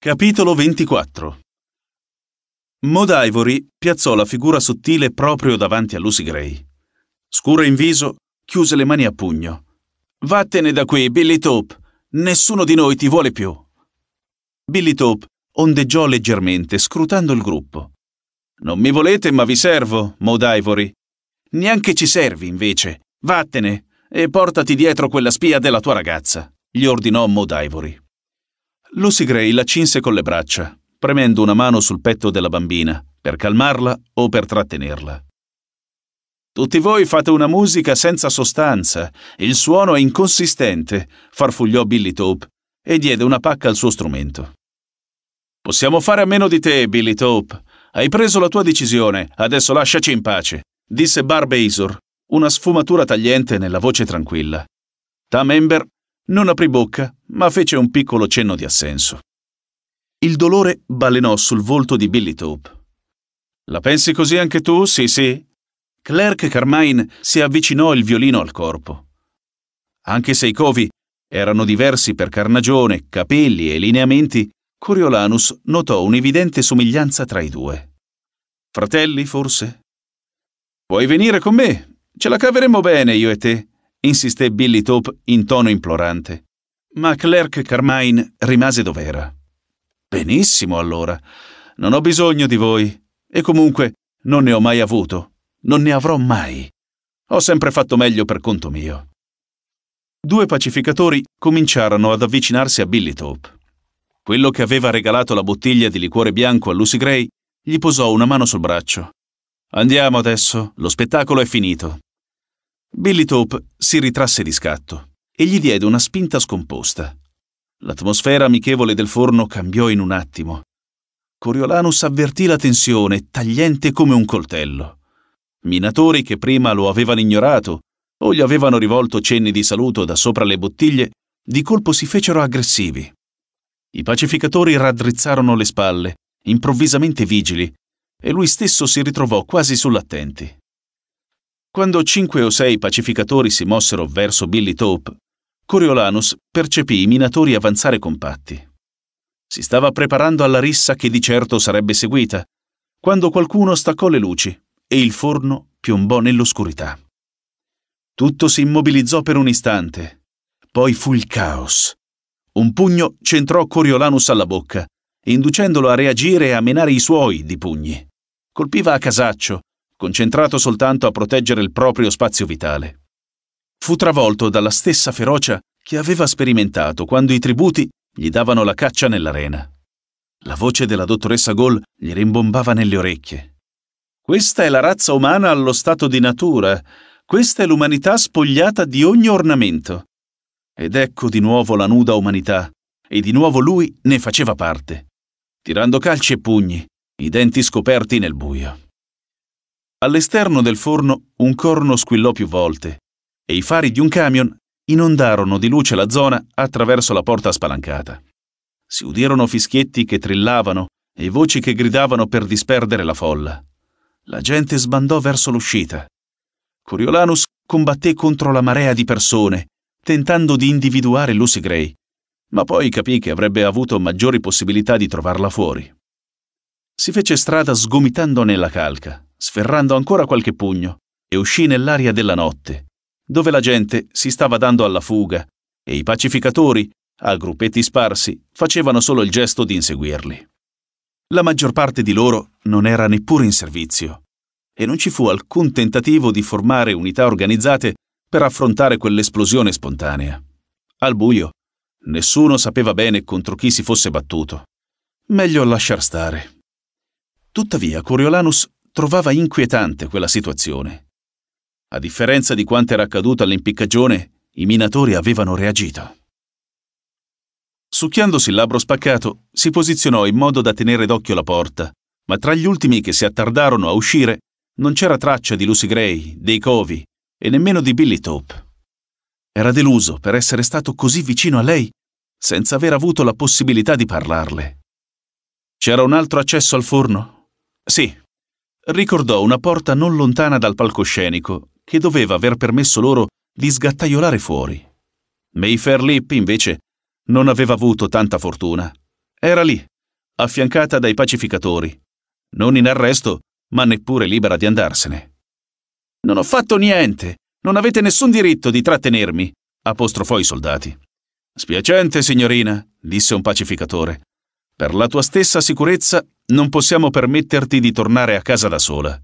Capitolo 24 Mod Ivory piazzò la figura sottile proprio davanti a Lucy Gray. Scura in viso, chiuse le mani a pugno. Vattene da qui, Billy Tope! Nessuno di noi ti vuole più! Billy Tope ondeggiò leggermente, scrutando il gruppo. Non mi volete, ma vi servo, Mod Ivory. Neanche ci servi, invece. Vattene e portati dietro quella spia della tua ragazza, gli ordinò Mod Ivory. Lucy Gray la cinse con le braccia, premendo una mano sul petto della bambina, per calmarla o per trattenerla. Tutti voi fate una musica senza sostanza, il suono è inconsistente, farfugliò Billy Taupe e diede una pacca al suo strumento. Possiamo fare a meno di te, Billy Taupe. Hai preso la tua decisione, adesso lasciaci in pace, disse Barb Azor, una sfumatura tagliente nella voce tranquilla. Tam Ember non aprì bocca ma fece un piccolo cenno di assenso. Il dolore balenò sul volto di Billy Taupe. La pensi così anche tu? Sì, sì. Clerk Carmine si avvicinò il violino al corpo. Anche se i covi erano diversi per carnagione, capelli e lineamenti, Coriolanus notò un'evidente somiglianza tra i due. Fratelli, forse? Puoi venire con me? Ce la caveremo bene io e te, insisté Billy Taupe in tono implorante. Ma Clerk Carmine rimase dov'era. Benissimo, allora. Non ho bisogno di voi. E comunque non ne ho mai avuto. Non ne avrò mai. Ho sempre fatto meglio per conto mio. Due pacificatori cominciarono ad avvicinarsi a Billy Taupe. Quello che aveva regalato la bottiglia di liquore bianco a Lucy Gray gli posò una mano sul braccio. Andiamo adesso, lo spettacolo è finito. Billy Taupe si ritrasse di scatto e gli diede una spinta scomposta. L'atmosfera amichevole del forno cambiò in un attimo. Coriolanus avvertì la tensione, tagliente come un coltello. Minatori che prima lo avevano ignorato o gli avevano rivolto cenni di saluto da sopra le bottiglie, di colpo si fecero aggressivi. I pacificatori raddrizzarono le spalle, improvvisamente vigili, e lui stesso si ritrovò quasi sull'attenti. Quando cinque o sei pacificatori si mossero verso Billy Taupe, Coriolanus percepì i minatori avanzare compatti. Si stava preparando alla rissa che di certo sarebbe seguita, quando qualcuno staccò le luci e il forno piombò nell'oscurità. Tutto si immobilizzò per un istante, poi fu il caos. Un pugno centrò Coriolanus alla bocca, inducendolo a reagire e a menare i suoi di pugni. Colpiva a casaccio, concentrato soltanto a proteggere il proprio spazio vitale fu travolto dalla stessa ferocia che aveva sperimentato quando i tributi gli davano la caccia nell'arena. La voce della dottoressa Gol gli rimbombava nelle orecchie. Questa è la razza umana allo stato di natura, questa è l'umanità spogliata di ogni ornamento. Ed ecco di nuovo la nuda umanità, e di nuovo lui ne faceva parte, tirando calci e pugni, i denti scoperti nel buio. All'esterno del forno un corno squillò più volte, e i fari di un camion inondarono di luce la zona attraverso la porta spalancata. Si udirono fischietti che trillavano e voci che gridavano per disperdere la folla. La gente sbandò verso l'uscita. Coriolanus combatté contro la marea di persone, tentando di individuare Lucy Gray, ma poi capì che avrebbe avuto maggiori possibilità di trovarla fuori. Si fece strada sgomitando nella calca, sferrando ancora qualche pugno, e uscì nell'aria della notte, dove la gente si stava dando alla fuga e i pacificatori, a gruppetti sparsi, facevano solo il gesto di inseguirli. La maggior parte di loro non era neppure in servizio e non ci fu alcun tentativo di formare unità organizzate per affrontare quell'esplosione spontanea. Al buio, nessuno sapeva bene contro chi si fosse battuto. Meglio lasciar stare. Tuttavia, Coriolanus trovava inquietante quella situazione a differenza di quanto era accaduto all'impiccagione, i minatori avevano reagito. Succhiandosi il labbro spaccato, si posizionò in modo da tenere d'occhio la porta, ma tra gli ultimi che si attardarono a uscire non c'era traccia di Lucy Gray, dei Covi e nemmeno di Billy Taupe. Era deluso per essere stato così vicino a lei senza aver avuto la possibilità di parlarle. C'era un altro accesso al forno? Sì. Ricordò una porta non lontana dal palcoscenico che doveva aver permesso loro di sgattaiolare fuori. Mayfair Lip, invece, non aveva avuto tanta fortuna. Era lì, affiancata dai pacificatori, non in arresto, ma neppure libera di andarsene. Non ho fatto niente, non avete nessun diritto di trattenermi, apostrofò i soldati. Spiacente, signorina, disse un pacificatore. Per la tua stessa sicurezza non possiamo permetterti di tornare a casa da sola.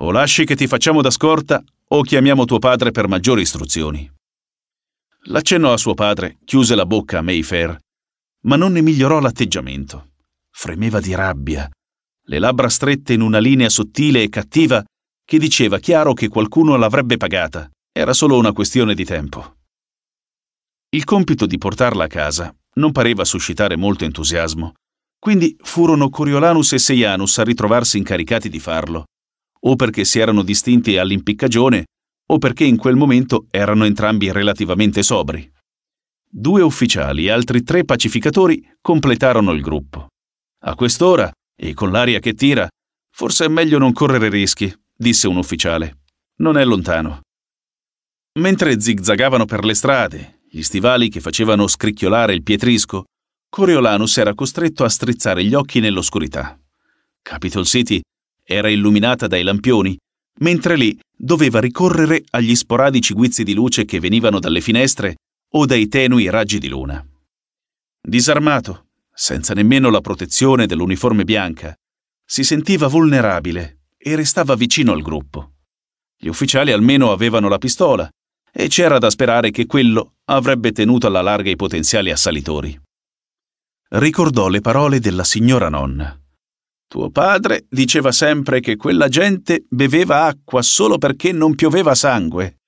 O lasci che ti facciamo da scorta, o chiamiamo tuo padre per maggiori istruzioni. L'accennò a suo padre chiuse la bocca a Mayfair, ma non ne migliorò l'atteggiamento. Fremeva di rabbia, le labbra strette in una linea sottile e cattiva che diceva chiaro che qualcuno l'avrebbe pagata. Era solo una questione di tempo. Il compito di portarla a casa non pareva suscitare molto entusiasmo, quindi furono Coriolanus e Seianus a ritrovarsi incaricati di farlo, o perché si erano distinti all'impiccagione, o perché in quel momento erano entrambi relativamente sobri. Due ufficiali e altri tre pacificatori completarono il gruppo. A quest'ora, e con l'aria che tira, forse è meglio non correre rischi, disse un ufficiale. Non è lontano. Mentre zigzagavano per le strade, gli stivali che facevano scricchiolare il pietrisco, Coriolanus era costretto a strizzare gli occhi nell'oscurità. Capitol City era illuminata dai lampioni, mentre lì doveva ricorrere agli sporadici guizzi di luce che venivano dalle finestre o dai tenui raggi di luna. Disarmato, senza nemmeno la protezione dell'uniforme bianca, si sentiva vulnerabile e restava vicino al gruppo. Gli ufficiali almeno avevano la pistola e c'era da sperare che quello avrebbe tenuto alla larga i potenziali assalitori. Ricordò le parole della signora nonna. Tuo padre diceva sempre che quella gente beveva acqua solo perché non pioveva sangue.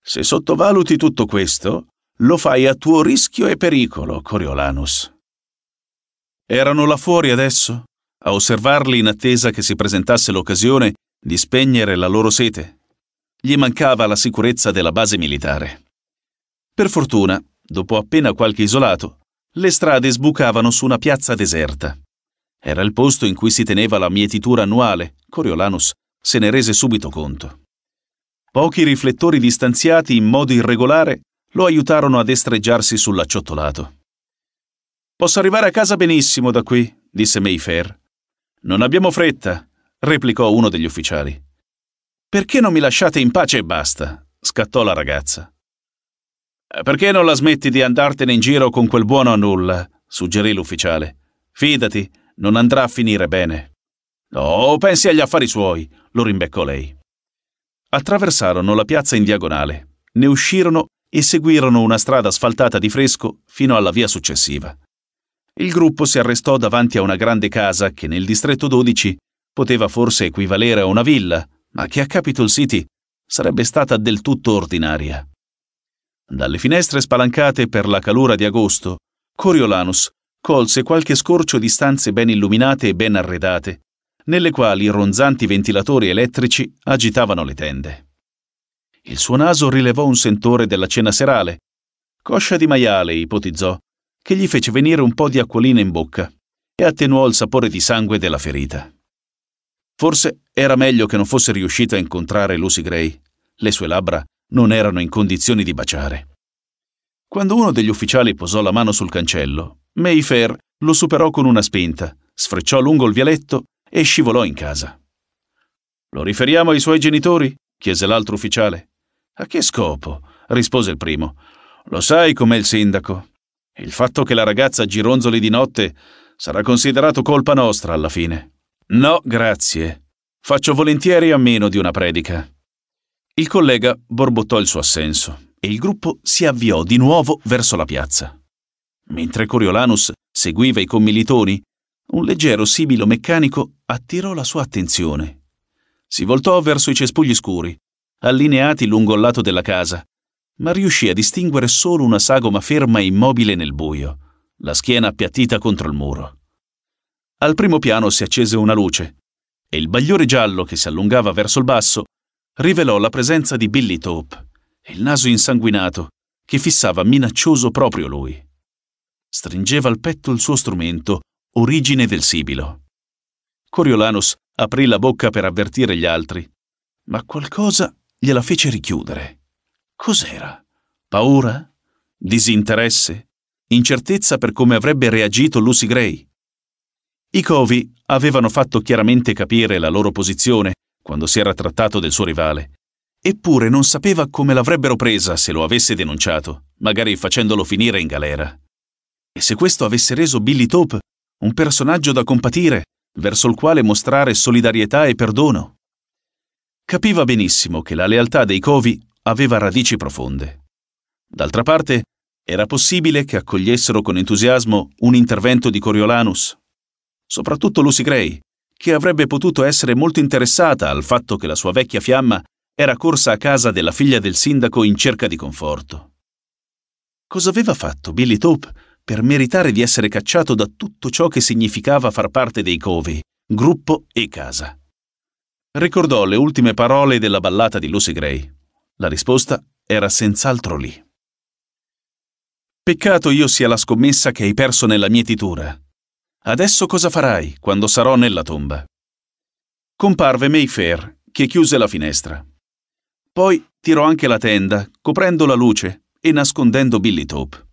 Se sottovaluti tutto questo, lo fai a tuo rischio e pericolo, Coriolanus. Erano là fuori adesso, a osservarli in attesa che si presentasse l'occasione di spegnere la loro sete. Gli mancava la sicurezza della base militare. Per fortuna, dopo appena qualche isolato, le strade sbucavano su una piazza deserta. Era il posto in cui si teneva la mietitura annuale. Coriolanus se ne rese subito conto. Pochi riflettori distanziati in modo irregolare lo aiutarono a destreggiarsi sull'acciottolato. Posso arrivare a casa benissimo da qui, disse Mayfair. Non abbiamo fretta, replicò uno degli ufficiali. Perché non mi lasciate in pace e basta? scattò la ragazza. Eh, perché non la smetti di andartene in giro con quel buono a nulla? suggerì l'ufficiale. Fidati, non andrà a finire bene. No, pensi agli affari suoi, lo rimbeccò lei. Attraversarono la piazza in diagonale, ne uscirono e seguirono una strada asfaltata di fresco fino alla via successiva. Il gruppo si arrestò davanti a una grande casa che nel distretto 12 poteva forse equivalere a una villa, ma che a Capitol City sarebbe stata del tutto ordinaria. Dalle finestre spalancate per la calura di agosto, Coriolanus colse qualche scorcio di stanze ben illuminate e ben arredate, nelle quali ronzanti ventilatori elettrici agitavano le tende. Il suo naso rilevò un sentore della cena serale. Coscia di maiale, ipotizzò, che gli fece venire un po' di acquolina in bocca e attenuò il sapore di sangue della ferita. Forse era meglio che non fosse riuscita a incontrare Lucy Gray. Le sue labbra non erano in condizioni di baciare. Quando uno degli ufficiali posò la mano sul cancello, Mayfair lo superò con una spinta, sfrecciò lungo il vialetto e scivolò in casa. Lo riferiamo ai suoi genitori? chiese l'altro ufficiale. A che scopo? rispose il primo. Lo sai com'è il sindaco. Il fatto che la ragazza gironzoli di notte sarà considerato colpa nostra alla fine. No, grazie. Faccio volentieri a meno di una predica. Il collega borbottò il suo assenso e il gruppo si avviò di nuovo verso la piazza. Mentre Coriolanus seguiva i commilitoni, un leggero sibilo meccanico attirò la sua attenzione. Si voltò verso i cespugli scuri, allineati lungo il lato della casa, ma riuscì a distinguere solo una sagoma ferma e immobile nel buio, la schiena appiattita contro il muro. Al primo piano si accese una luce e il bagliore giallo che si allungava verso il basso rivelò la presenza di Billy Tope, il naso insanguinato che fissava minaccioso proprio lui. Stringeva al petto il suo strumento, origine del sibilo. Coriolanus aprì la bocca per avvertire gli altri, ma qualcosa gliela fece richiudere. Cos'era? Paura? Disinteresse? Incertezza per come avrebbe reagito Lucy Gray? I Covi avevano fatto chiaramente capire la loro posizione quando si era trattato del suo rivale, eppure non sapeva come l'avrebbero presa se lo avesse denunciato, magari facendolo finire in galera. E se questo avesse reso Billy Taupe un personaggio da compatire, verso il quale mostrare solidarietà e perdono? Capiva benissimo che la lealtà dei Covi aveva radici profonde. D'altra parte, era possibile che accogliessero con entusiasmo un intervento di Coriolanus, soprattutto Lucy Gray, che avrebbe potuto essere molto interessata al fatto che la sua vecchia fiamma era corsa a casa della figlia del sindaco in cerca di conforto. Cosa aveva fatto Billy Taupe per meritare di essere cacciato da tutto ciò che significava far parte dei Covey, gruppo e casa. Ricordò le ultime parole della ballata di Lucy Gray. La risposta era senz'altro lì. Peccato io sia la scommessa che hai perso nella mietitura. Adesso cosa farai quando sarò nella tomba? Comparve Mayfair, che chiuse la finestra. Poi tirò anche la tenda, coprendo la luce e nascondendo Billy Tope.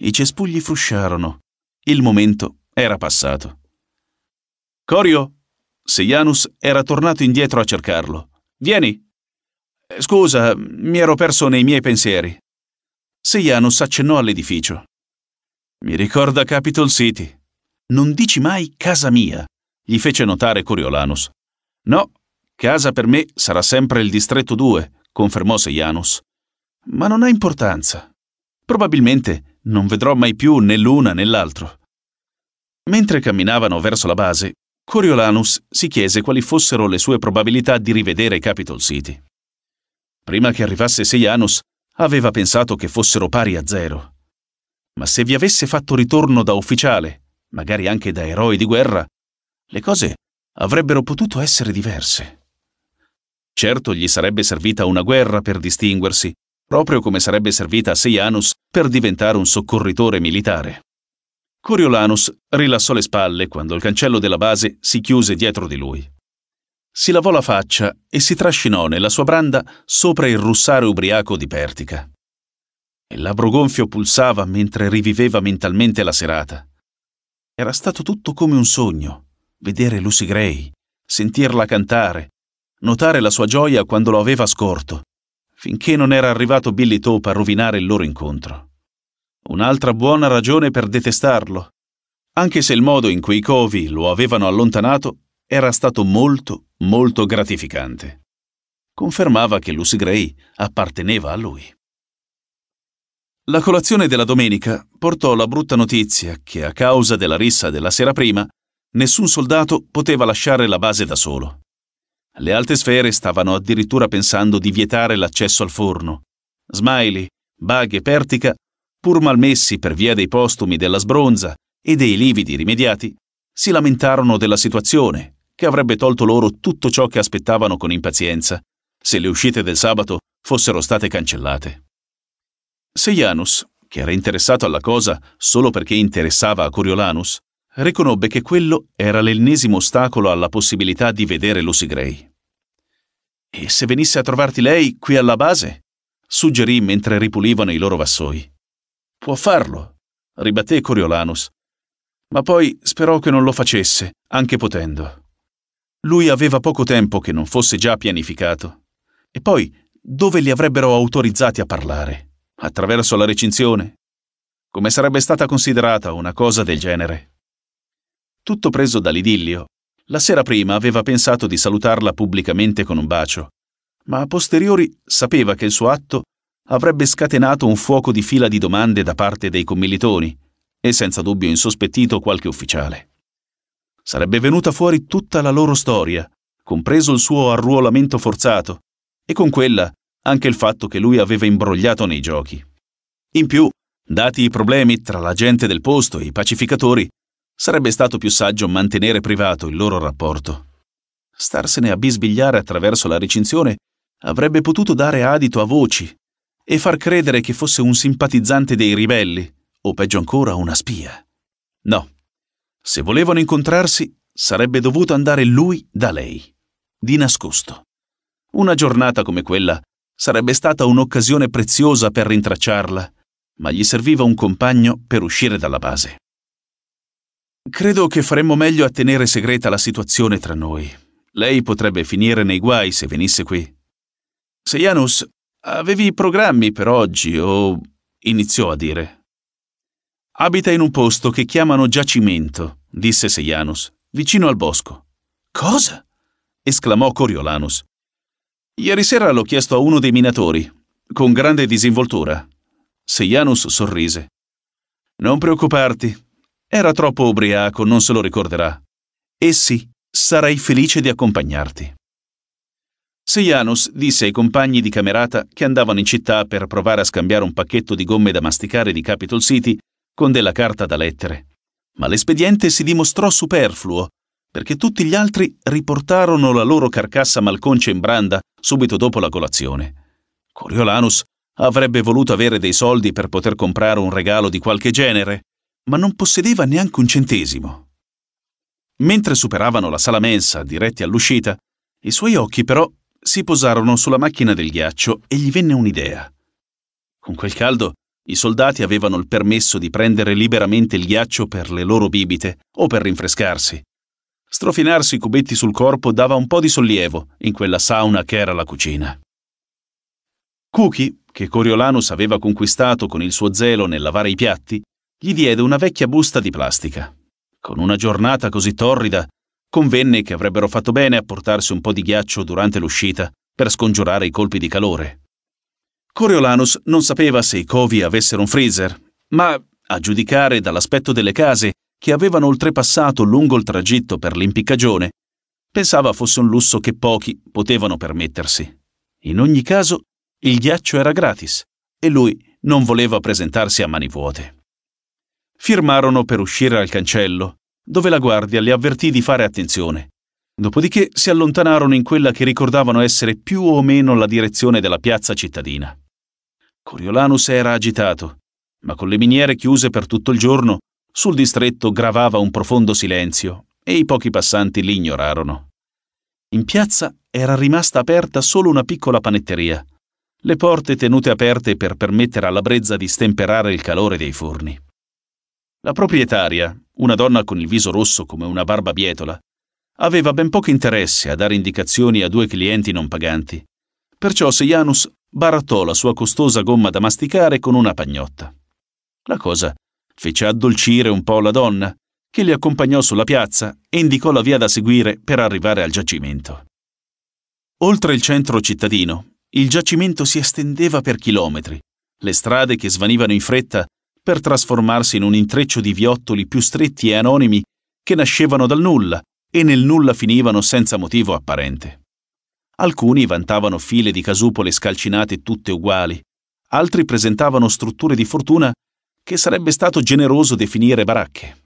I cespugli frusciarono. Il momento era passato. Corio! Sejanus era tornato indietro a cercarlo. Vieni! Scusa, mi ero perso nei miei pensieri. Sejanus accennò all'edificio. Mi ricorda Capitol City. Non dici mai casa mia, gli fece notare Coriolanus. No, casa per me sarà sempre il distretto 2, confermò Sejanus. Ma non ha importanza. Probabilmente non vedrò mai più né l'una né l'altro. Mentre camminavano verso la base, Coriolanus si chiese quali fossero le sue probabilità di rivedere Capitol City. Prima che arrivasse Sejanus, aveva pensato che fossero pari a zero. Ma se vi avesse fatto ritorno da ufficiale, magari anche da eroe di guerra, le cose avrebbero potuto essere diverse. Certo gli sarebbe servita una guerra per distinguersi, proprio come sarebbe servita a Sejanus per diventare un soccorritore militare. Coriolanus rilassò le spalle quando il cancello della base si chiuse dietro di lui. Si lavò la faccia e si trascinò nella sua branda sopra il russare ubriaco di Pertica. Il labbro gonfio pulsava mentre riviveva mentalmente la serata. Era stato tutto come un sogno, vedere Lucy Gray, sentirla cantare, notare la sua gioia quando lo aveva scorto, finché non era arrivato Billy Taupe a rovinare il loro incontro. Un'altra buona ragione per detestarlo, anche se il modo in cui i covi lo avevano allontanato era stato molto, molto gratificante. Confermava che Lucy Gray apparteneva a lui. La colazione della domenica portò la brutta notizia che a causa della rissa della sera prima nessun soldato poteva lasciare la base da solo. Le alte sfere stavano addirittura pensando di vietare l'accesso al forno. Smiley, Bug e Pertica, pur malmessi per via dei postumi della sbronza e dei lividi rimediati, si lamentarono della situazione, che avrebbe tolto loro tutto ciò che aspettavano con impazienza, se le uscite del sabato fossero state cancellate. Se che era interessato alla cosa solo perché interessava a Coriolanus, riconobbe che quello era l'ennesimo ostacolo alla possibilità di vedere Lucy Gray. E se venisse a trovarti lei qui alla base? suggerì mentre ripulivano i loro vassoi. Può farlo, ribatté Coriolanus. Ma poi sperò che non lo facesse, anche potendo. Lui aveva poco tempo che non fosse già pianificato. E poi, dove li avrebbero autorizzati a parlare? Attraverso la recinzione? Come sarebbe stata considerata una cosa del genere? Tutto preso dall'idillio, la sera prima aveva pensato di salutarla pubblicamente con un bacio, ma a posteriori sapeva che il suo atto avrebbe scatenato un fuoco di fila di domande da parte dei commilitoni e senza dubbio insospettito qualche ufficiale. Sarebbe venuta fuori tutta la loro storia, compreso il suo arruolamento forzato, e con quella anche il fatto che lui aveva imbrogliato nei giochi. In più, dati i problemi tra la gente del posto e i pacificatori, Sarebbe stato più saggio mantenere privato il loro rapporto. Starsene a bisbigliare attraverso la recinzione avrebbe potuto dare adito a voci e far credere che fosse un simpatizzante dei ribelli, o peggio ancora una spia. No. Se volevano incontrarsi, sarebbe dovuto andare lui da lei, di nascosto. Una giornata come quella sarebbe stata un'occasione preziosa per rintracciarla, ma gli serviva un compagno per uscire dalla base. Credo che faremmo meglio a tenere segreta la situazione tra noi. Lei potrebbe finire nei guai se venisse qui. Sejanus, avevi programmi per oggi o... iniziò a dire. Abita in un posto che chiamano Giacimento, disse Sejanus, vicino al bosco. Cosa? esclamò Coriolanus. Ieri sera l'ho chiesto a uno dei minatori, con grande disinvoltura. Sejanus sorrise. Non preoccuparti, era troppo ubriaco, non se lo ricorderà. E sì, sarei felice di accompagnarti. Sejanus disse ai compagni di camerata che andavano in città per provare a scambiare un pacchetto di gomme da masticare di Capital City con della carta da lettere. Ma l'espediente si dimostrò superfluo, perché tutti gli altri riportarono la loro carcassa malconcia in branda subito dopo la colazione. Coriolanus avrebbe voluto avere dei soldi per poter comprare un regalo di qualche genere, ma non possedeva neanche un centesimo. Mentre superavano la sala mensa, diretti all'uscita, i suoi occhi però si posarono sulla macchina del ghiaccio e gli venne un'idea. Con quel caldo, i soldati avevano il permesso di prendere liberamente il ghiaccio per le loro bibite o per rinfrescarsi. Strofinarsi i cubetti sul corpo dava un po' di sollievo in quella sauna che era la cucina. Cookie, che Coriolanus aveva conquistato con il suo zelo nel lavare i piatti, gli diede una vecchia busta di plastica. Con una giornata così torrida, convenne che avrebbero fatto bene a portarsi un po' di ghiaccio durante l'uscita per scongiurare i colpi di calore. Coriolanus non sapeva se i covi avessero un freezer, ma, a giudicare dall'aspetto delle case che avevano oltrepassato lungo il tragitto per l'impiccagione, pensava fosse un lusso che pochi potevano permettersi. In ogni caso, il ghiaccio era gratis e lui non voleva presentarsi a mani vuote. Firmarono per uscire al cancello, dove la guardia li avvertì di fare attenzione. Dopodiché si allontanarono in quella che ricordavano essere più o meno la direzione della piazza cittadina. Coriolanus era agitato, ma con le miniere chiuse per tutto il giorno, sul distretto gravava un profondo silenzio e i pochi passanti li ignorarono. In piazza era rimasta aperta solo una piccola panetteria, le porte tenute aperte per permettere alla brezza di stemperare il calore dei forni. La proprietaria, una donna con il viso rosso come una barba bietola, aveva ben poco interesse a dare indicazioni a due clienti non paganti, perciò Sejanus barattò la sua costosa gomma da masticare con una pagnotta. La cosa fece addolcire un po' la donna, che li accompagnò sulla piazza e indicò la via da seguire per arrivare al giacimento. Oltre il centro cittadino, il giacimento si estendeva per chilometri, le strade che svanivano in fretta per trasformarsi in un intreccio di viottoli più stretti e anonimi che nascevano dal nulla e nel nulla finivano senza motivo apparente. Alcuni vantavano file di casupole scalcinate tutte uguali, altri presentavano strutture di fortuna che sarebbe stato generoso definire baracche.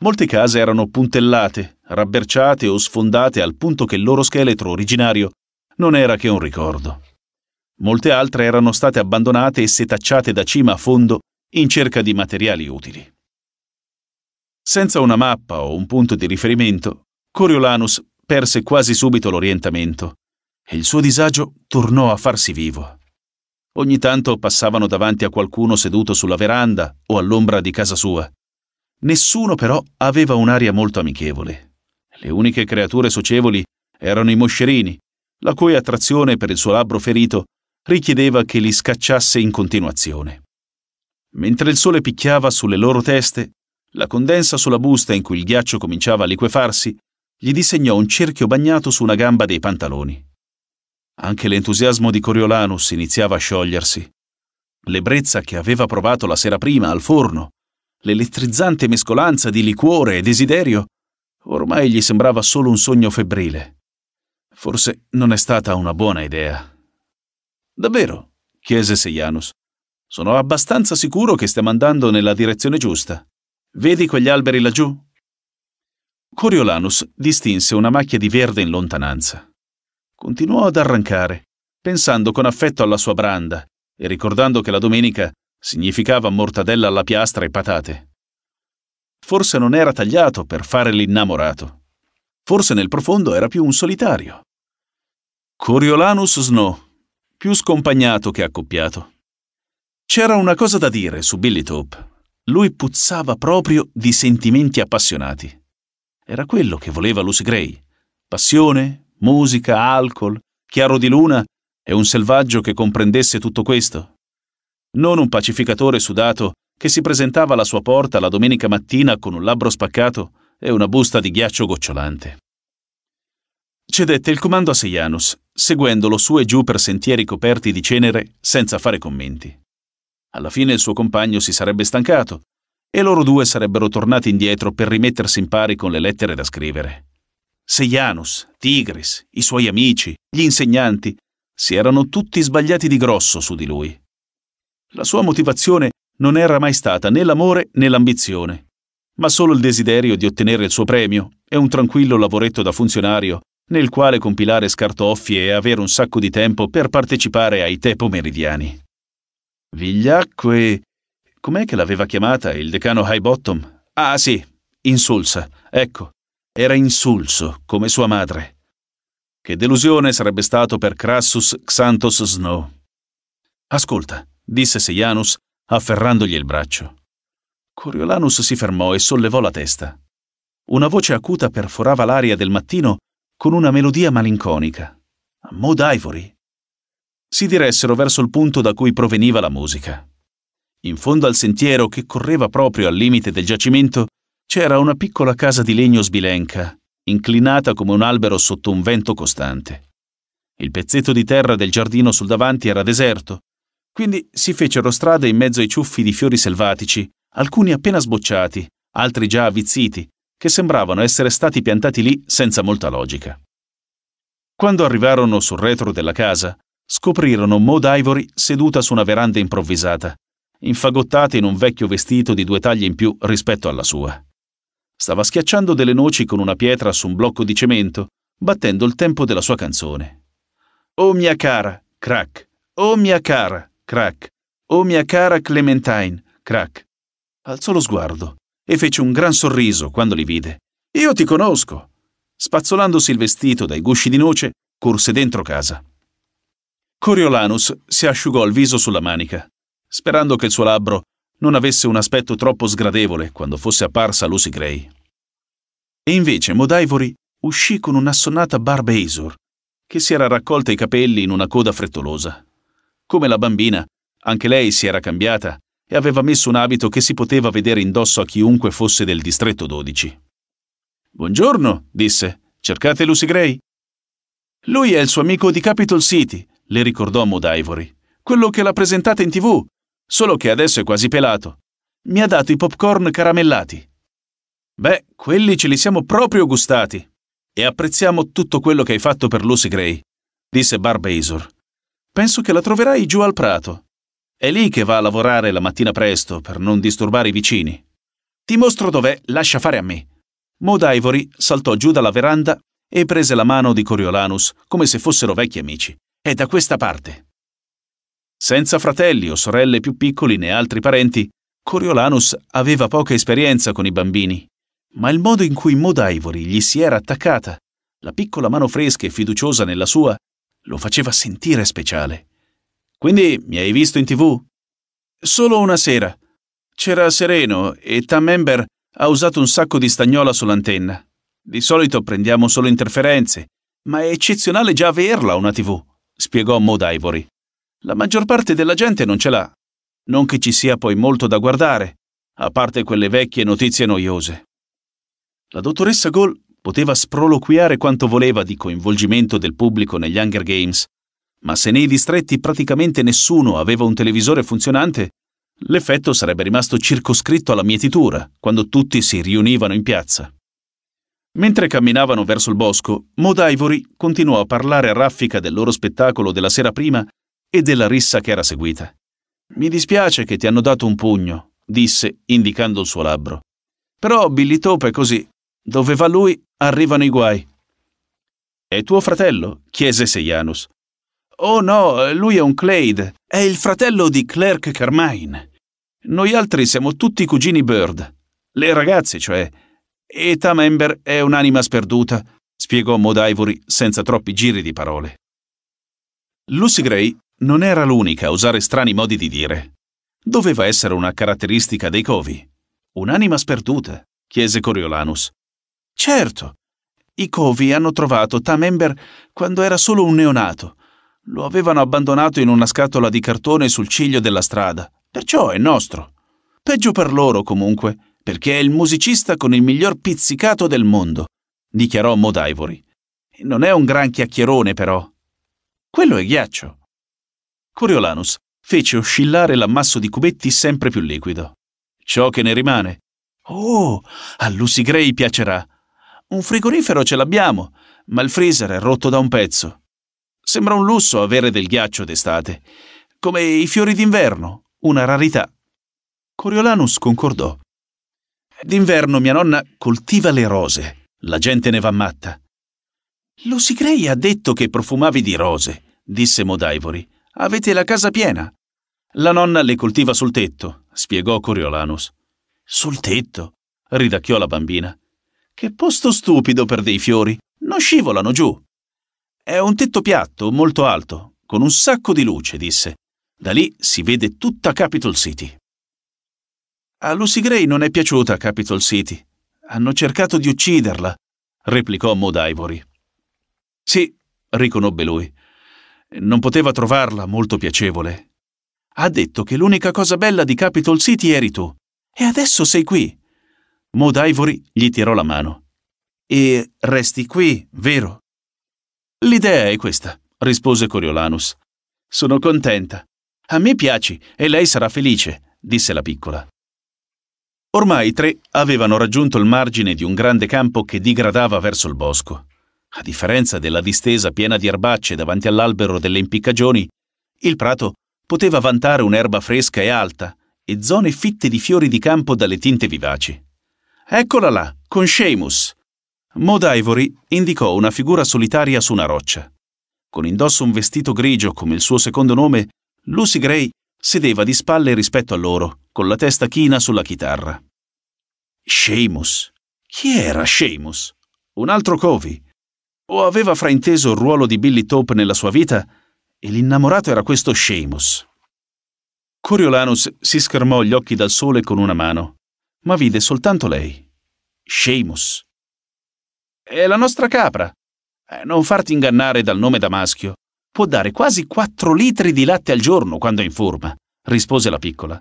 Molte case erano puntellate, rabberciate o sfondate al punto che il loro scheletro originario non era che un ricordo. Molte altre erano state abbandonate e setacciate da cima a fondo in cerca di materiali utili. Senza una mappa o un punto di riferimento, Coriolanus perse quasi subito l'orientamento e il suo disagio tornò a farsi vivo. Ogni tanto passavano davanti a qualcuno seduto sulla veranda o all'ombra di casa sua. Nessuno però aveva un'aria molto amichevole. Le uniche creature socievoli erano i moscerini, la cui attrazione per il suo labbro ferito richiedeva che li scacciasse in continuazione. Mentre il sole picchiava sulle loro teste, la condensa sulla busta in cui il ghiaccio cominciava a liquefarsi gli disegnò un cerchio bagnato su una gamba dei pantaloni. Anche l'entusiasmo di Coriolanus iniziava a sciogliersi. L'ebbrezza che aveva provato la sera prima al forno, l'elettrizzante mescolanza di liquore e desiderio, ormai gli sembrava solo un sogno febbrile. Forse non è stata una buona idea. Davvero? chiese Seianus. Sono abbastanza sicuro che stiamo andando nella direzione giusta. Vedi quegli alberi laggiù? Coriolanus distinse una macchia di verde in lontananza. Continuò ad arrancare, pensando con affetto alla sua branda e ricordando che la domenica significava mortadella alla piastra e patate. Forse non era tagliato per fare l'innamorato. Forse nel profondo era più un solitario. Coriolanus Snow, più scompagnato che accoppiato. C'era una cosa da dire su Billy Tope. Lui puzzava proprio di sentimenti appassionati. Era quello che voleva Lucy Gray. Passione, musica, alcol, chiaro di luna e un selvaggio che comprendesse tutto questo. Non un pacificatore sudato che si presentava alla sua porta la domenica mattina con un labbro spaccato e una busta di ghiaccio gocciolante. Cedette il comando a Seianus, seguendolo su e giù per sentieri coperti di cenere senza fare commenti. Alla fine il suo compagno si sarebbe stancato e loro due sarebbero tornati indietro per rimettersi in pari con le lettere da scrivere. Se Janus, Tigris, i suoi amici, gli insegnanti, si erano tutti sbagliati di grosso su di lui. La sua motivazione non era mai stata né l'amore né l'ambizione, ma solo il desiderio di ottenere il suo premio e un tranquillo lavoretto da funzionario nel quale compilare scartoffie e avere un sacco di tempo per partecipare ai tè pomeridiani. Vigliacque. Com'è che l'aveva chiamata il decano Highbottom? Ah sì, insulsa. Ecco, era insulso, come sua madre. Che delusione sarebbe stato per Crassus Xantos Snow. Ascolta, disse Seianus, afferrandogli il braccio. Coriolanus si fermò e sollevò la testa. Una voce acuta perforava l'aria del mattino con una melodia malinconica. Maud Ivory si diressero verso il punto da cui proveniva la musica. In fondo al sentiero che correva proprio al limite del giacimento c'era una piccola casa di legno sbilenca, inclinata come un albero sotto un vento costante. Il pezzetto di terra del giardino sul davanti era deserto, quindi si fecero strada in mezzo ai ciuffi di fiori selvatici, alcuni appena sbocciati, altri già avvizziti, che sembravano essere stati piantati lì senza molta logica. Quando arrivarono sul retro della casa, scoprirono Maud Ivory seduta su una veranda improvvisata, infagottata in un vecchio vestito di due taglie in più rispetto alla sua. Stava schiacciando delle noci con una pietra su un blocco di cemento, battendo il tempo della sua canzone. Oh mia cara, crack. Oh mia cara, crack. Oh mia cara Clementine, crack. Alzò lo sguardo e fece un gran sorriso quando li vide. Io ti conosco. Spazzolandosi il vestito dai gusci di noce, corse dentro casa. Coriolanus si asciugò il viso sulla manica, sperando che il suo labbro non avesse un aspetto troppo sgradevole quando fosse apparsa Lucy Gray. E invece Modaivori uscì con un'assonnata barba Azor, che si era raccolta i capelli in una coda frettolosa. Come la bambina, anche lei si era cambiata e aveva messo un abito che si poteva vedere indosso a chiunque fosse del distretto 12. Buongiorno, disse. Cercate Lucy Gray? Lui è il suo amico di Capital City, le ricordò Mood Ivory. Quello che l'ha presentata in tv, solo che adesso è quasi pelato. Mi ha dato i popcorn caramellati. Beh, quelli ce li siamo proprio gustati. E apprezziamo tutto quello che hai fatto per Lucy Gray, disse Barbasor. Penso che la troverai giù al prato. È lì che va a lavorare la mattina presto per non disturbare i vicini. Ti mostro dov'è, lascia fare a me. Maud Ivory saltò giù dalla veranda e prese la mano di Coriolanus come se fossero vecchi amici. È da questa parte. Senza fratelli o sorelle più piccoli né altri parenti, Coriolanus aveva poca esperienza con i bambini, ma il modo in cui Maud Ivory gli si era attaccata, la piccola mano fresca e fiduciosa nella sua, lo faceva sentire speciale. Quindi mi hai visto in tv? Solo una sera. C'era Sereno e Tam Ember ha usato un sacco di stagnola sull'antenna. Di solito prendiamo solo interferenze, ma è eccezionale già averla una tv spiegò Maud Ivory. La maggior parte della gente non ce l'ha. Non che ci sia poi molto da guardare, a parte quelle vecchie notizie noiose. La dottoressa Gall poteva sproloquiare quanto voleva di coinvolgimento del pubblico negli Hunger Games, ma se nei distretti praticamente nessuno aveva un televisore funzionante, l'effetto sarebbe rimasto circoscritto alla mietitura quando tutti si riunivano in piazza. Mentre camminavano verso il bosco, Mod Ivory continuò a parlare a raffica del loro spettacolo della sera prima e della rissa che era seguita. Mi dispiace che ti hanno dato un pugno, disse, indicando il suo labbro. Però Billy Top è così. Dove va lui, arrivano i guai. È tuo fratello? chiese Seianus. Oh no, lui è un Clade. È il fratello di Clerk Carmine. Noi altri siamo tutti cugini Bird. Le ragazze, cioè. E Tamember è un'anima sperduta, spiegò Maud Ivory senza troppi giri di parole. Lucy Gray non era l'unica a usare strani modi di dire. Doveva essere una caratteristica dei covi. Un'anima sperduta, chiese Coriolanus. Certo, i covi hanno trovato Tamember quando era solo un neonato. Lo avevano abbandonato in una scatola di cartone sul ciglio della strada, perciò è nostro. Peggio per loro, comunque perché è il musicista con il miglior pizzicato del mondo, dichiarò Mod Ivory. Non è un gran chiacchierone, però. Quello è ghiaccio. Coriolanus fece oscillare l'ammasso di cubetti sempre più liquido. Ciò che ne rimane. Oh, a Lucy Gray piacerà. Un frigorifero ce l'abbiamo, ma il freezer è rotto da un pezzo. Sembra un lusso avere del ghiaccio d'estate, come i fiori d'inverno, una rarità. Coriolanus concordò D'inverno mia nonna coltiva le rose. La gente ne va matta. Lo Sigrei ha detto che profumavi di rose, disse Modaivori. Avete la casa piena. La nonna le coltiva sul tetto, spiegò Coriolanus. Sul tetto? ridacchiò la bambina. Che posto stupido per dei fiori. Non scivolano giù. È un tetto piatto, molto alto, con un sacco di luce, disse. Da lì si vede tutta Capitol City. A Lucy Gray non è piaciuta Capitol City. Hanno cercato di ucciderla, replicò Maud Ivory. Sì, riconobbe lui. Non poteva trovarla molto piacevole. Ha detto che l'unica cosa bella di Capitol City eri tu. E adesso sei qui. Maud Ivory gli tirò la mano. E resti qui, vero? L'idea è questa, rispose Coriolanus. Sono contenta. A me piaci e lei sarà felice, disse la piccola. Ormai i tre avevano raggiunto il margine di un grande campo che digradava verso il bosco. A differenza della distesa piena di erbacce davanti all'albero delle impiccagioni, il prato poteva vantare un'erba fresca e alta e zone fitte di fiori di campo dalle tinte vivaci. Eccola là, con Seamus! Maud Ivory indicò una figura solitaria su una roccia. Con indosso un vestito grigio come il suo secondo nome, Lucy Gray Sedeva di spalle rispetto a loro, con la testa china sulla chitarra. Seamus. Chi era Seamus? Un altro Covey. O aveva frainteso il ruolo di Billy Tope nella sua vita e l'innamorato era questo Seamus. Coriolanus si schermò gli occhi dal sole con una mano, ma vide soltanto lei. Seamus. È la nostra capra. Eh, non farti ingannare dal nome da maschio. Può dare quasi 4 litri di latte al giorno quando è in forma, rispose la piccola.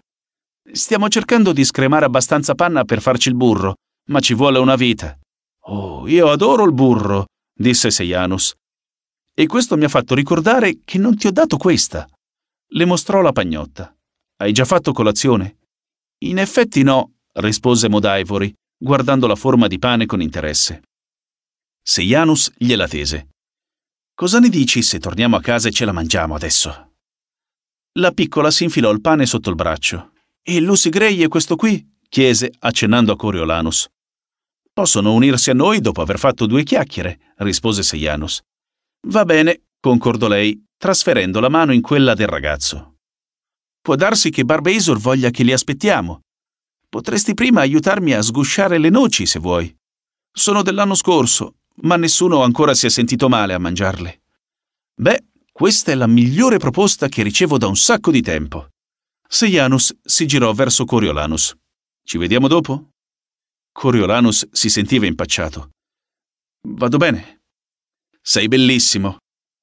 Stiamo cercando di scremare abbastanza panna per farci il burro, ma ci vuole una vita. Oh, io adoro il burro, disse Sejanus. E questo mi ha fatto ricordare che non ti ho dato questa. Le mostrò la pagnotta. Hai già fatto colazione? In effetti no, rispose Modaivori, guardando la forma di pane con interesse. Sejanus gliela tese. Cosa ne dici se torniamo a casa e ce la mangiamo adesso? La piccola si infilò il pane sotto il braccio. E Lucy Gray è questo qui? chiese, accennando a Coriolanus. Possono unirsi a noi dopo aver fatto due chiacchiere, rispose Seianus. Va bene, concordò lei, trasferendo la mano in quella del ragazzo. Può darsi che Barbasor voglia che li aspettiamo. Potresti prima aiutarmi a sgusciare le noci, se vuoi. Sono dell'anno scorso ma nessuno ancora si è sentito male a mangiarle. Beh, questa è la migliore proposta che ricevo da un sacco di tempo. Seianus si girò verso Coriolanus. Ci vediamo dopo? Coriolanus si sentiva impacciato. Vado bene. Sei bellissimo.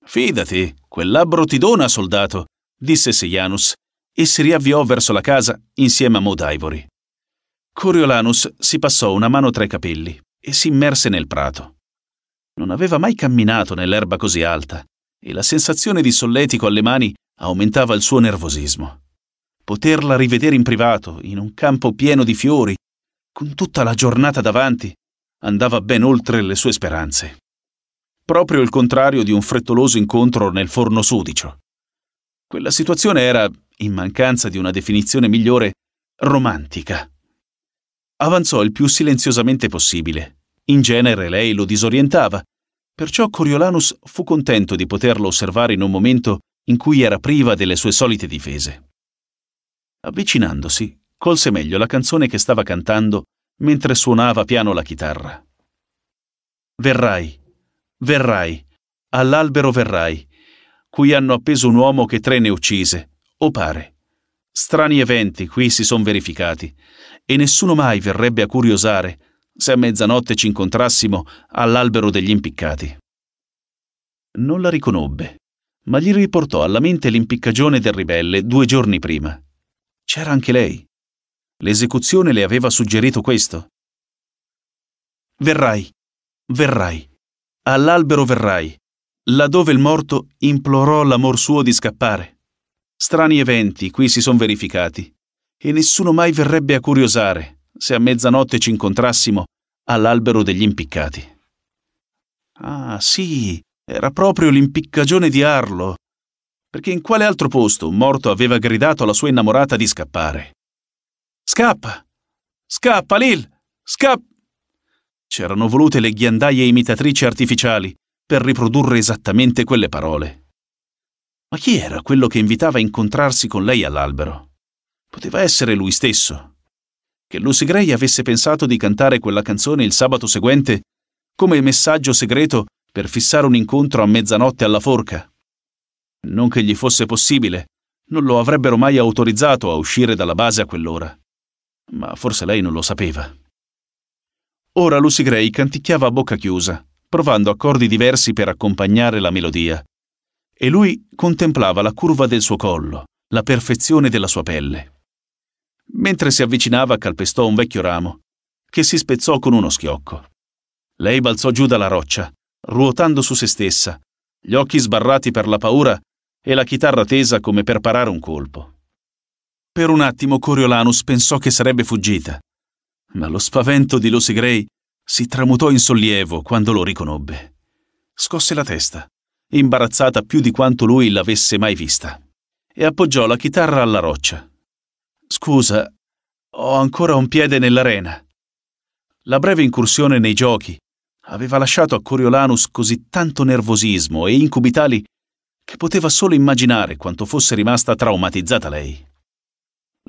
Fidati, quel labbro ti dona, soldato, disse Seianus e si riavviò verso la casa insieme a Maud Ivory. Coriolanus si passò una mano tra i capelli e si immerse nel prato. Non aveva mai camminato nell'erba così alta e la sensazione di solletico alle mani aumentava il suo nervosismo. Poterla rivedere in privato, in un campo pieno di fiori, con tutta la giornata davanti, andava ben oltre le sue speranze. Proprio il contrario di un frettoloso incontro nel forno sudicio. Quella situazione era, in mancanza di una definizione migliore, romantica. Avanzò il più silenziosamente possibile, in genere lei lo disorientava, perciò Coriolanus fu contento di poterlo osservare in un momento in cui era priva delle sue solite difese. Avvicinandosi, colse meglio la canzone che stava cantando mentre suonava piano la chitarra. Verrai, verrai, all'albero verrai, cui hanno appeso un uomo che tre ne uccise, o pare. Strani eventi qui si sono verificati, e nessuno mai verrebbe a curiosare se a mezzanotte ci incontrassimo all'albero degli impiccati. Non la riconobbe, ma gli riportò alla mente l'impiccagione del ribelle due giorni prima. C'era anche lei. L'esecuzione le aveva suggerito questo. Verrai, verrai, all'albero verrai, laddove il morto implorò l'amor suo di scappare. Strani eventi qui si sono verificati e nessuno mai verrebbe a curiosare se a mezzanotte ci incontrassimo all'albero degli impiccati. Ah, sì, era proprio l'impiccagione di Arlo. Perché in quale altro posto un morto aveva gridato alla sua innamorata di scappare? Scappa! Scappa, Lil! Scappa! C'erano volute le ghiandaie imitatrici artificiali per riprodurre esattamente quelle parole. Ma chi era quello che invitava a incontrarsi con lei all'albero? Poteva essere lui stesso. Che Lucy Gray avesse pensato di cantare quella canzone il sabato seguente come messaggio segreto per fissare un incontro a mezzanotte alla forca. Non che gli fosse possibile, non lo avrebbero mai autorizzato a uscire dalla base a quell'ora. Ma forse lei non lo sapeva. Ora Lucy Gray canticchiava a bocca chiusa, provando accordi diversi per accompagnare la melodia. E lui contemplava la curva del suo collo, la perfezione della sua pelle. Mentre si avvicinava calpestò un vecchio ramo, che si spezzò con uno schiocco. Lei balzò giù dalla roccia, ruotando su se stessa, gli occhi sbarrati per la paura e la chitarra tesa come per parare un colpo. Per un attimo Coriolanus pensò che sarebbe fuggita, ma lo spavento di Lucy Gray si tramutò in sollievo quando lo riconobbe. Scosse la testa, imbarazzata più di quanto lui l'avesse mai vista, e appoggiò la chitarra alla roccia, Scusa, ho ancora un piede nell'arena. La breve incursione nei giochi aveva lasciato a Coriolanus così tanto nervosismo e incubi tali che poteva solo immaginare quanto fosse rimasta traumatizzata lei.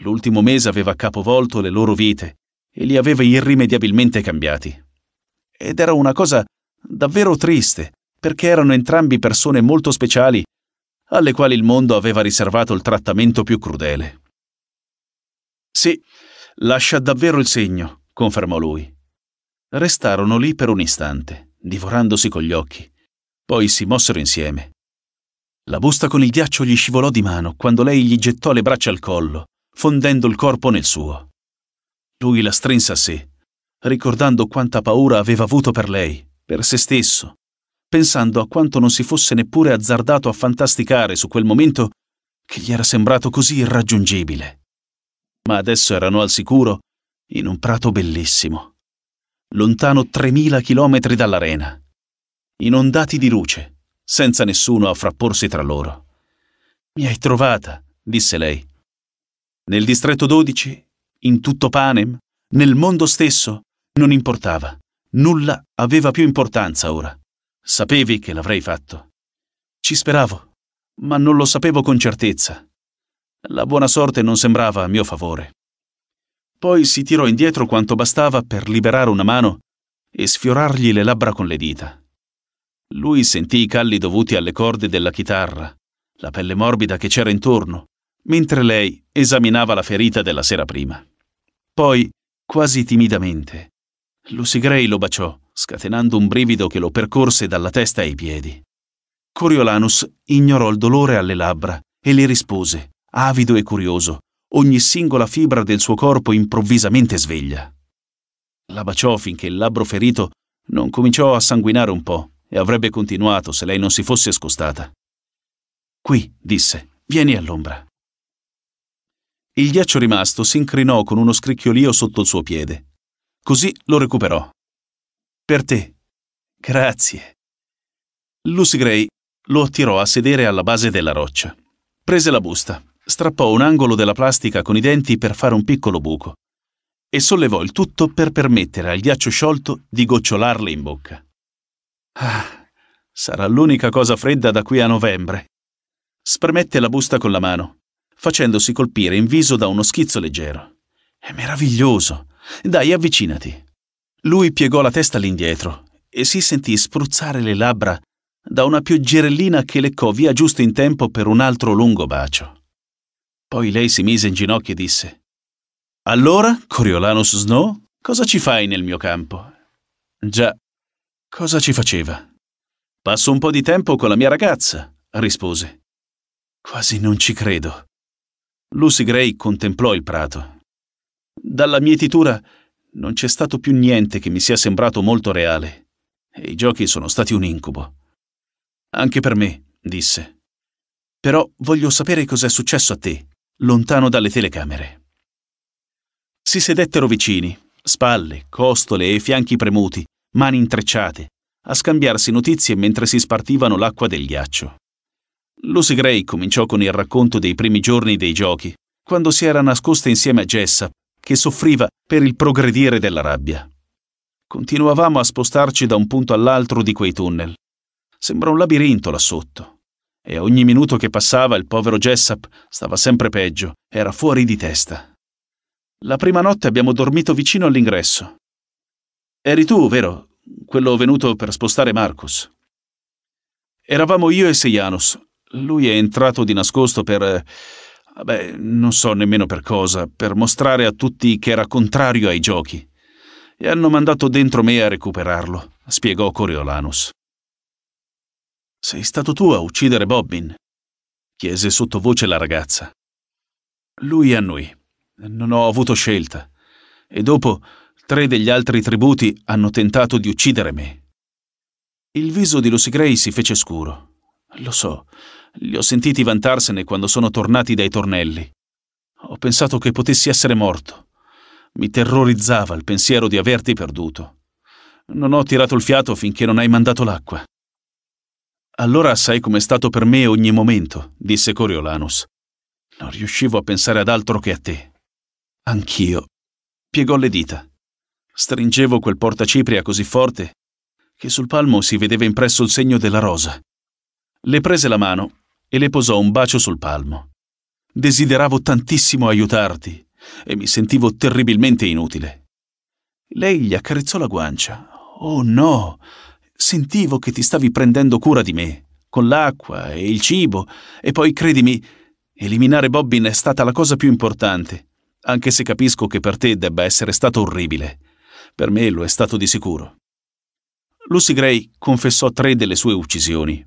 L'ultimo mese aveva capovolto le loro vite e li aveva irrimediabilmente cambiati. Ed era una cosa davvero triste, perché erano entrambi persone molto speciali, alle quali il mondo aveva riservato il trattamento più crudele. Sì, lascia davvero il segno, confermò lui. Restarono lì per un istante, divorandosi con gli occhi. Poi si mossero insieme. La busta con il ghiaccio gli scivolò di mano quando lei gli gettò le braccia al collo, fondendo il corpo nel suo. Lui la strinse a sé, ricordando quanta paura aveva avuto per lei, per se stesso, pensando a quanto non si fosse neppure azzardato a fantasticare su quel momento che gli era sembrato così irraggiungibile ma adesso erano al sicuro in un prato bellissimo, lontano 3000 chilometri dall'arena, inondati di luce, senza nessuno a frapporsi tra loro. Mi hai trovata, disse lei. Nel distretto 12, in tutto Panem, nel mondo stesso, non importava. Nulla aveva più importanza ora. Sapevi che l'avrei fatto. Ci speravo, ma non lo sapevo con certezza. La buona sorte non sembrava a mio favore. Poi si tirò indietro quanto bastava per liberare una mano e sfiorargli le labbra con le dita. Lui sentì i calli dovuti alle corde della chitarra, la pelle morbida che c'era intorno, mentre lei esaminava la ferita della sera prima. Poi, quasi timidamente, Lucy Gray lo baciò, scatenando un brivido che lo percorse dalla testa ai piedi. Coriolanus ignorò il dolore alle labbra e le rispose, avido e curioso, ogni singola fibra del suo corpo improvvisamente sveglia. La baciò finché il labbro ferito non cominciò a sanguinare un po' e avrebbe continuato se lei non si fosse scostata. Qui, disse, vieni all'ombra. Il ghiaccio rimasto si incrinò con uno scricchiolio sotto il suo piede. Così lo recuperò. Per te. Grazie. Lucy Gray lo attirò a sedere alla base della roccia. Prese la busta strappò un angolo della plastica con i denti per fare un piccolo buco e sollevò il tutto per permettere al ghiaccio sciolto di gocciolarle in bocca. Ah, sarà l'unica cosa fredda da qui a novembre. Spremette la busta con la mano, facendosi colpire in viso da uno schizzo leggero. È meraviglioso. Dai, avvicinati. Lui piegò la testa all'indietro e si sentì spruzzare le labbra da una pioggerellina che leccò via giusto in tempo per un altro lungo bacio. Poi lei si mise in ginocchio e disse Allora, Coriolanus Snow, cosa ci fai nel mio campo? Già, cosa ci faceva? Passo un po' di tempo con la mia ragazza, rispose. Quasi non ci credo. Lucy Gray contemplò il prato. Dalla mietitura non c'è stato più niente che mi sia sembrato molto reale, e i giochi sono stati un incubo. Anche per me, disse. Però voglio sapere cos'è successo a te lontano dalle telecamere. Si sedettero vicini, spalle, costole e fianchi premuti, mani intrecciate, a scambiarsi notizie mentre si spartivano l'acqua del ghiaccio. Lucy Gray cominciò con il racconto dei primi giorni dei giochi, quando si era nascosta insieme a Jessup, che soffriva per il progredire della rabbia. Continuavamo a spostarci da un punto all'altro di quei tunnel. Sembra un labirinto là sotto e ogni minuto che passava il povero Jessup stava sempre peggio, era fuori di testa. La prima notte abbiamo dormito vicino all'ingresso. Eri tu, vero? Quello venuto per spostare Marcus. Eravamo io e Sejanus. Lui è entrato di nascosto per... Beh, non so nemmeno per cosa, per mostrare a tutti che era contrario ai giochi. E hanno mandato dentro me a recuperarlo, spiegò Coriolanus. Sei stato tu a uccidere Bobbin? chiese sottovoce la ragazza. Lui annui. Non ho avuto scelta. E dopo tre degli altri tributi hanno tentato di uccidere me. Il viso di Lucy Gray si fece scuro. Lo so, li ho sentiti vantarsene quando sono tornati dai tornelli. Ho pensato che potessi essere morto. Mi terrorizzava il pensiero di averti perduto. Non ho tirato il fiato finché non hai mandato l'acqua. Allora sai com'è stato per me ogni momento, disse Coriolanus. Non riuscivo a pensare ad altro che a te. Anch'io. Piegò le dita. Stringevo quel portacipria così forte che sul palmo si vedeva impresso il segno della rosa. Le prese la mano e le posò un bacio sul palmo. Desideravo tantissimo aiutarti e mi sentivo terribilmente inutile. Lei gli accarezzò la guancia. Oh no! Sentivo che ti stavi prendendo cura di me, con l'acqua e il cibo, e poi credimi, eliminare Bobbin è stata la cosa più importante, anche se capisco che per te debba essere stato orribile. Per me lo è stato di sicuro. Lucy Gray confessò tre delle sue uccisioni.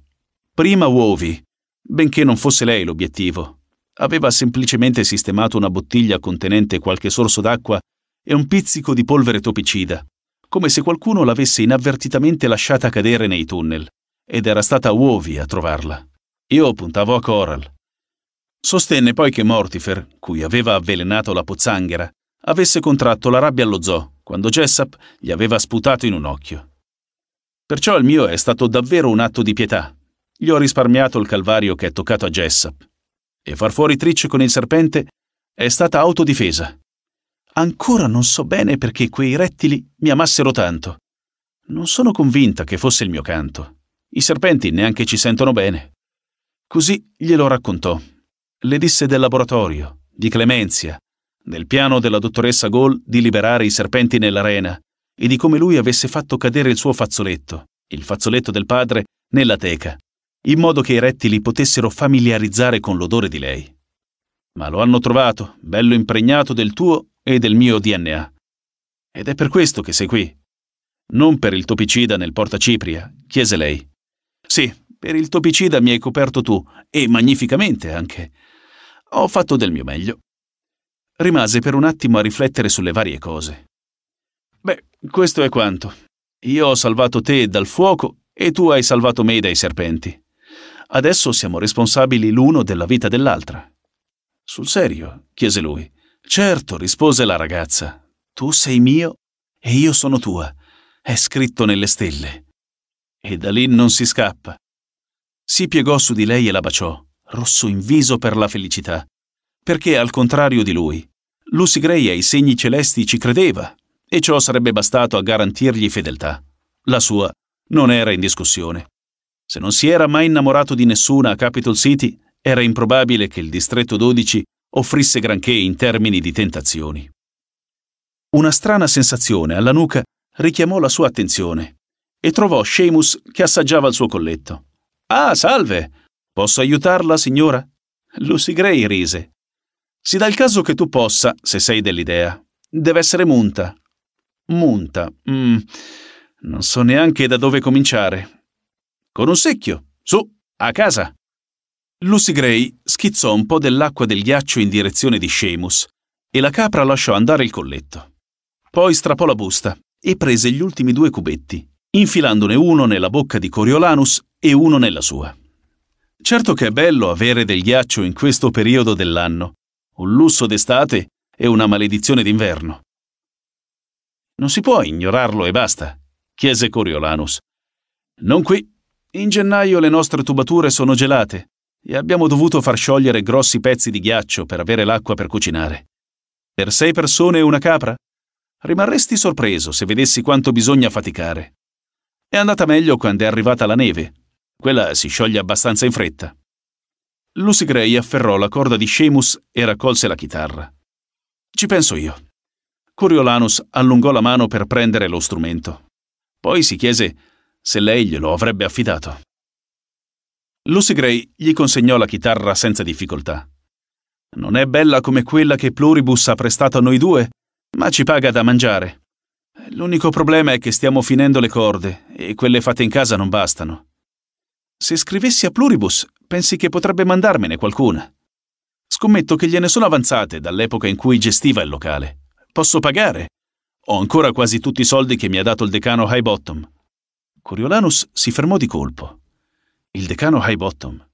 Prima Wovi, benché non fosse lei l'obiettivo. Aveva semplicemente sistemato una bottiglia contenente qualche sorso d'acqua e un pizzico di polvere topicida come se qualcuno l'avesse inavvertitamente lasciata cadere nei tunnel, ed era stata Uovi a trovarla. Io puntavo a Coral. Sostenne poi che Mortifer, cui aveva avvelenato la pozzanghera, avesse contratto la rabbia allo zoo quando Jessup gli aveva sputato in un occhio. Perciò il mio è stato davvero un atto di pietà. Gli ho risparmiato il calvario che è toccato a Jessup. E far fuori Trich con il serpente è stata autodifesa. Ancora non so bene perché quei rettili mi amassero tanto. Non sono convinta che fosse il mio canto. I serpenti neanche ci sentono bene. Così glielo raccontò. Le disse del laboratorio, di Clemenzia, del piano della dottoressa Gol di liberare i serpenti nell'arena e di come lui avesse fatto cadere il suo fazzoletto, il fazzoletto del padre, nella teca, in modo che i rettili potessero familiarizzare con l'odore di lei. Ma lo hanno trovato, bello impregnato del tuo e del mio DNA. Ed è per questo che sei qui. Non per il topicida nel portacipria, chiese lei. Sì, per il topicida mi hai coperto tu, e magnificamente anche. Ho fatto del mio meglio. Rimase per un attimo a riflettere sulle varie cose. Beh, questo è quanto. Io ho salvato te dal fuoco e tu hai salvato me dai serpenti. Adesso siamo responsabili l'uno della vita dell'altra. Sul serio? chiese lui. Certo, rispose la ragazza. Tu sei mio e io sono tua. È scritto nelle stelle. E da lì non si scappa. Si piegò su di lei e la baciò, rosso in viso per la felicità. Perché, al contrario di lui, Lucy Gray ai segni celesti ci credeva e ciò sarebbe bastato a garantirgli fedeltà. La sua non era in discussione. Se non si era mai innamorato di nessuna a Capitol City, era improbabile che il distretto 12 offrisse granché in termini di tentazioni. Una strana sensazione alla nuca richiamò la sua attenzione e trovò Seamus che assaggiava il suo colletto. Ah, salve! Posso aiutarla, signora? Lucy Gray rise. Si dà il caso che tu possa, se sei dell'idea. Deve essere munta. Munta. Mm. Non so neanche da dove cominciare. Con un secchio. Su, a casa. Lucy Gray schizzò un po' dell'acqua del ghiaccio in direzione di Seamus e la capra lasciò andare il colletto. Poi strappò la busta e prese gli ultimi due cubetti, infilandone uno nella bocca di Coriolanus e uno nella sua. Certo che è bello avere del ghiaccio in questo periodo dell'anno, un lusso d'estate e una maledizione d'inverno. Non si può ignorarlo e basta, chiese Coriolanus. Non qui. In gennaio le nostre tubature sono gelate e abbiamo dovuto far sciogliere grossi pezzi di ghiaccio per avere l'acqua per cucinare. Per sei persone e una capra? Rimarresti sorpreso se vedessi quanto bisogna faticare. È andata meglio quando è arrivata la neve. Quella si scioglie abbastanza in fretta. Lucy Gray afferrò la corda di Seamus e raccolse la chitarra. Ci penso io. Coriolanus allungò la mano per prendere lo strumento. Poi si chiese se lei glielo avrebbe affidato. Lucy Gray gli consegnò la chitarra senza difficoltà. Non è bella come quella che Pluribus ha prestato a noi due, ma ci paga da mangiare. L'unico problema è che stiamo finendo le corde e quelle fatte in casa non bastano. Se scrivessi a Pluribus, pensi che potrebbe mandarmene qualcuna. Scommetto che gliene sono avanzate dall'epoca in cui gestiva il locale. Posso pagare. Ho ancora quasi tutti i soldi che mi ha dato il decano High Bottom. Coriolanus si fermò di colpo. Il decano Highbottom.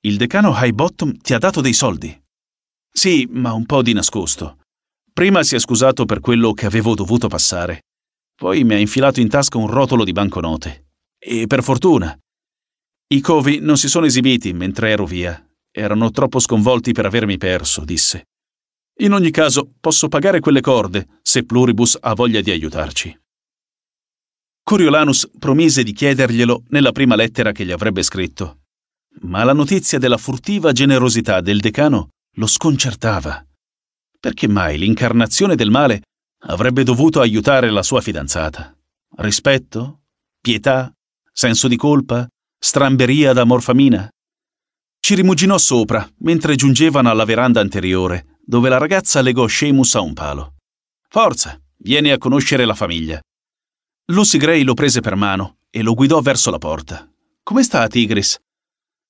Il decano Highbottom ti ha dato dei soldi. Sì, ma un po' di nascosto. Prima si è scusato per quello che avevo dovuto passare. Poi mi ha infilato in tasca un rotolo di banconote. E per fortuna. I covi non si sono esibiti mentre ero via. Erano troppo sconvolti per avermi perso, disse. In ogni caso, posso pagare quelle corde, se Pluribus ha voglia di aiutarci. Coriolanus promise di chiederglielo nella prima lettera che gli avrebbe scritto. Ma la notizia della furtiva generosità del decano lo sconcertava. Perché mai l'incarnazione del male avrebbe dovuto aiutare la sua fidanzata? Rispetto? Pietà? Senso di colpa? Stramberia da morfamina? Ci rimuginò sopra mentre giungevano alla veranda anteriore, dove la ragazza legò Seamus a un palo. Forza, vieni a conoscere la famiglia. Lucy Gray lo prese per mano e lo guidò verso la porta. Come sta Tigris?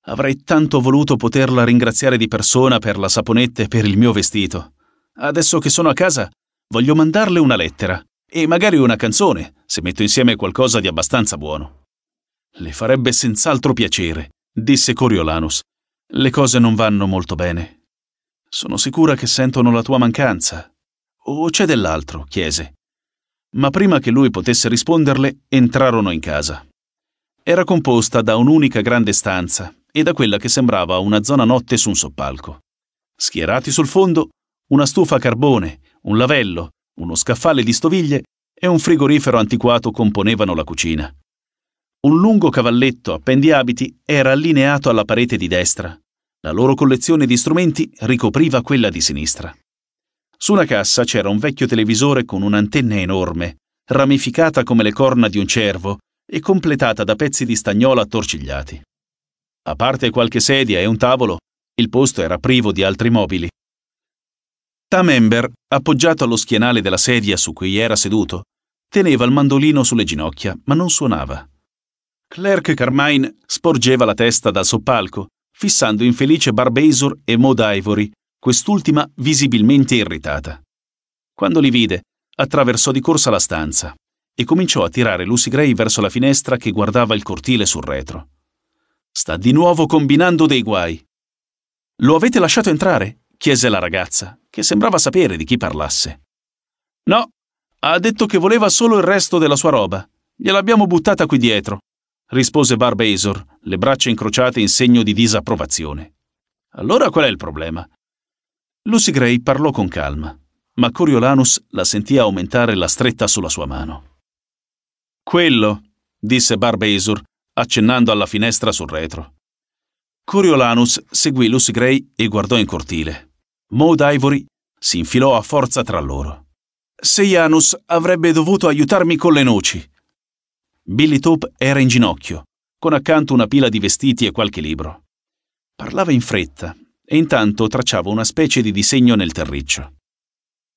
Avrei tanto voluto poterla ringraziare di persona per la saponetta e per il mio vestito. Adesso che sono a casa, voglio mandarle una lettera e magari una canzone, se metto insieme qualcosa di abbastanza buono. Le farebbe senz'altro piacere, disse Coriolanus. Le cose non vanno molto bene. Sono sicura che sentono la tua mancanza. O c'è dell'altro? chiese ma prima che lui potesse risponderle entrarono in casa. Era composta da un'unica grande stanza e da quella che sembrava una zona notte su un soppalco. Schierati sul fondo, una stufa a carbone, un lavello, uno scaffale di stoviglie e un frigorifero antiquato componevano la cucina. Un lungo cavalletto a pendiabiti era allineato alla parete di destra. La loro collezione di strumenti ricopriva quella di sinistra. Su una cassa c'era un vecchio televisore con un'antenna enorme, ramificata come le corna di un cervo e completata da pezzi di stagnola attorcigliati. A parte qualche sedia e un tavolo, il posto era privo di altri mobili. Tamember, appoggiato allo schienale della sedia su cui era seduto, teneva il mandolino sulle ginocchia, ma non suonava. Clerk Carmine sporgeva la testa dal soppalco, fissando infelice Barbaisor e Maud Ivory, quest'ultima visibilmente irritata. Quando li vide, attraversò di corsa la stanza e cominciò a tirare Lucy Gray verso la finestra che guardava il cortile sul retro. Sta di nuovo combinando dei guai. Lo avete lasciato entrare? chiese la ragazza, che sembrava sapere di chi parlasse. No, ha detto che voleva solo il resto della sua roba. Gliel'abbiamo buttata qui dietro, rispose Barbasor, le braccia incrociate in segno di disapprovazione. Allora qual è il problema? Lucy Gray parlò con calma, ma Coriolanus la sentì aumentare la stretta sulla sua mano. Quello, disse Barbasur, accennando alla finestra sul retro. Coriolanus seguì Lucy Gray e guardò in cortile. Maud Ivory si infilò a forza tra loro. Seianus avrebbe dovuto aiutarmi con le noci. Billy Top era in ginocchio, con accanto una pila di vestiti e qualche libro. Parlava in fretta, e intanto tracciava una specie di disegno nel terriccio.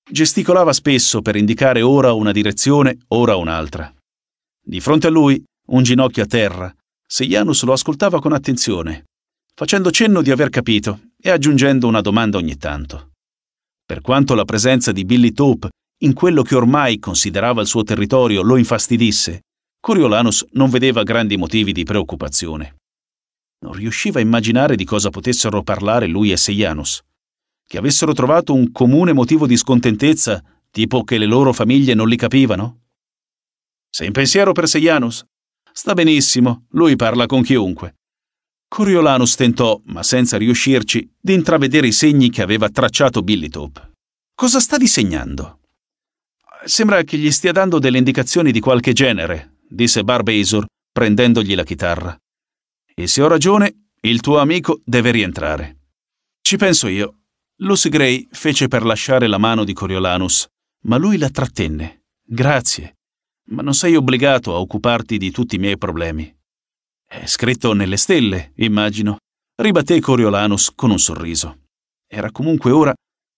Gesticolava spesso per indicare ora una direzione, ora un'altra. Di fronte a lui, un ginocchio a terra, Sejanus lo ascoltava con attenzione, facendo cenno di aver capito e aggiungendo una domanda ogni tanto. Per quanto la presenza di Billy Taupe in quello che ormai considerava il suo territorio lo infastidisse, Coriolanus non vedeva grandi motivi di preoccupazione. Non riusciva a immaginare di cosa potessero parlare lui e Sejanus. Che avessero trovato un comune motivo di scontentezza, tipo che le loro famiglie non li capivano? Sei in pensiero per Sejanus? Sta benissimo, lui parla con chiunque. Coriolanus tentò, ma senza riuscirci, di intravedere i segni che aveva tracciato Billitop. Cosa sta disegnando? Sembra che gli stia dando delle indicazioni di qualche genere, disse Barbasor, prendendogli la chitarra. E se ho ragione, il tuo amico deve rientrare. Ci penso io. Lucy Gray fece per lasciare la mano di Coriolanus, ma lui la trattenne. Grazie, ma non sei obbligato a occuparti di tutti i miei problemi. È scritto nelle stelle, immagino, ribatté Coriolanus con un sorriso. Era comunque ora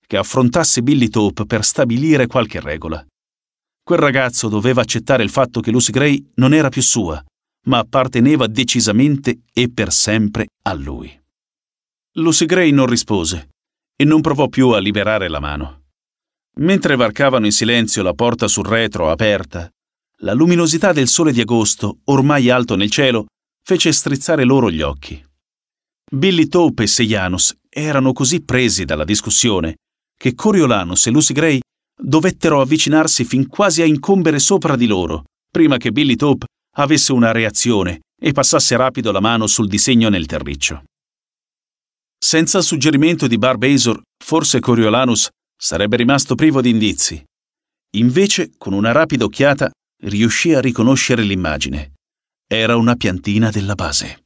che affrontasse Billy Taupe per stabilire qualche regola. Quel ragazzo doveva accettare il fatto che Lucy Gray non era più sua, ma apparteneva decisamente e per sempre a lui. Lucy Gray non rispose e non provò più a liberare la mano. Mentre varcavano in silenzio la porta sul retro aperta, la luminosità del sole di agosto, ormai alto nel cielo, fece strizzare loro gli occhi. Billy Taupe e Sejanus erano così presi dalla discussione che Coriolanus e Lucy Gray dovettero avvicinarsi fin quasi a incombere sopra di loro, prima che Billy Taupe avesse una reazione e passasse rapido la mano sul disegno nel terriccio. Senza il suggerimento di Barbaisor, forse Coriolanus sarebbe rimasto privo di indizi. Invece, con una rapida occhiata, riuscì a riconoscere l'immagine. Era una piantina della base.